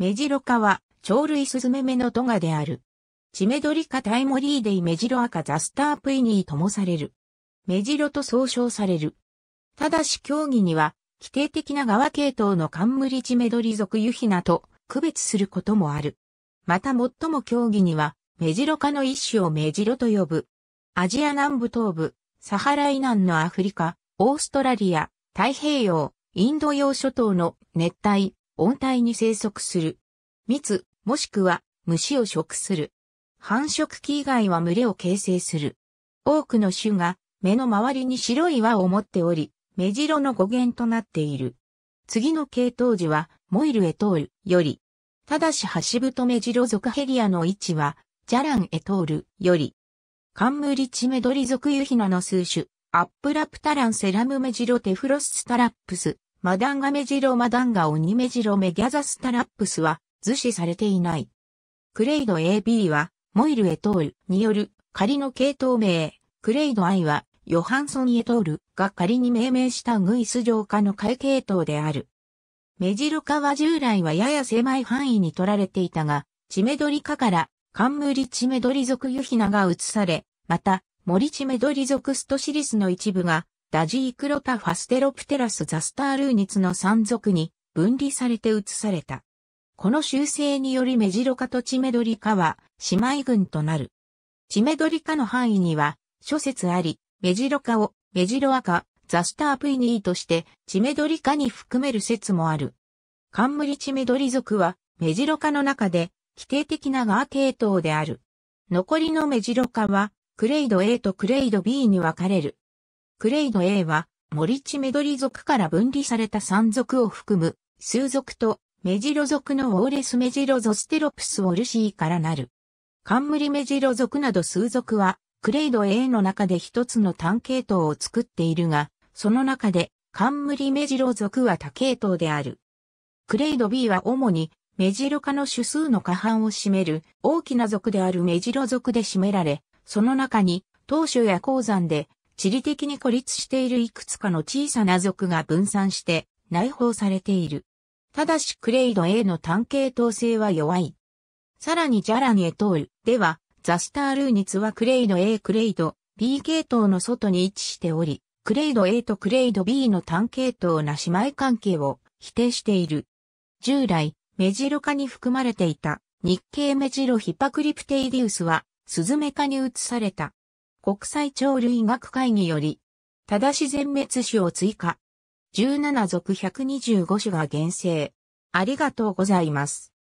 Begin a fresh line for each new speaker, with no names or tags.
メジロカは、鳥類スズメメのトガである。チメドリカタイモリーデイメジロアカザスタープイニーともされる。メジロと総称される。ただし競技には、規定的な側系統の冠チメドリ属ユヒナと区別することもある。また最も競技には、メジロ科の一種をメジロと呼ぶ。アジア南部東部、サハラナ南のアフリカ、オーストラリア、太平洋、インド洋諸島の熱帯、温帯に生息する。蜜、もしくは虫を食する。繁殖期以外は群れを形成する。多くの種が目の周りに白い輪を持っており、目白の語源となっている。次の系統樹はモイルエトールより。ただしハシブトメジロ属ヘリアの位置はジャランエトールより。カンムリチメドリ属ユヒナの数種、アップラプタランセラムメジロテフロススタラップスマダンガメジロマダンガオニメジロメギャザスタラップスは図示されていない。クレイド AB はモイル・エトールによる仮の系統名、クレイド I はヨハンソン・エトールが仮に命名したグイス浄化の会系統である。メジロカは従来はやや狭い範囲に取られていたが、チメドリカから冠チメドリ属ユヒナが移され、また森チメドリ属ストシリスの一部がダジークロタファステロプテラスザスタールーニツの山族に分離されて移された。この修正によりメジロカとチメドリカは姉妹群となる。チメドリカの範囲には諸説あり、メジロカをメジロアカ、ザスタープイニーとしてチメドリカに含める説もある。カンムリチメドリ族はメジロカの中で規定的なガー系統である。残りのメジロカはクレイド A とクレイド B に分かれる。クレイド A は、モリチメドリ族から分離された山族を含む、数族と、メジロ族のウォーレスメジロゾステロプスウォルシーからなる。カンムリメジロ族など数族は、クレイド A の中で一つの単系統を作っているが、その中で、カンムリメジロ族は多系統である。クレイド B は主に、メジロ科の種数の過半を占める大きな族であるメジロ族で占められ、その中に、当初や鉱山で地理的に孤立しているいくつかの小さな族が分散して内包されている。ただしクレイド A の単系統性は弱い。さらにジャラニエトールでは、ザスタールーニツはクレイド A クレイド B 系統の外に位置しており、クレイド A とクレイド B の単系統な姉妹関係を否定している。従来、メジロ科に含まれていた日系メジロヒパクリプテイディウスはスズメ科に移された。国際鳥類学会議より、ただし全滅種を追加。17属125種が厳正。ありがとうございます。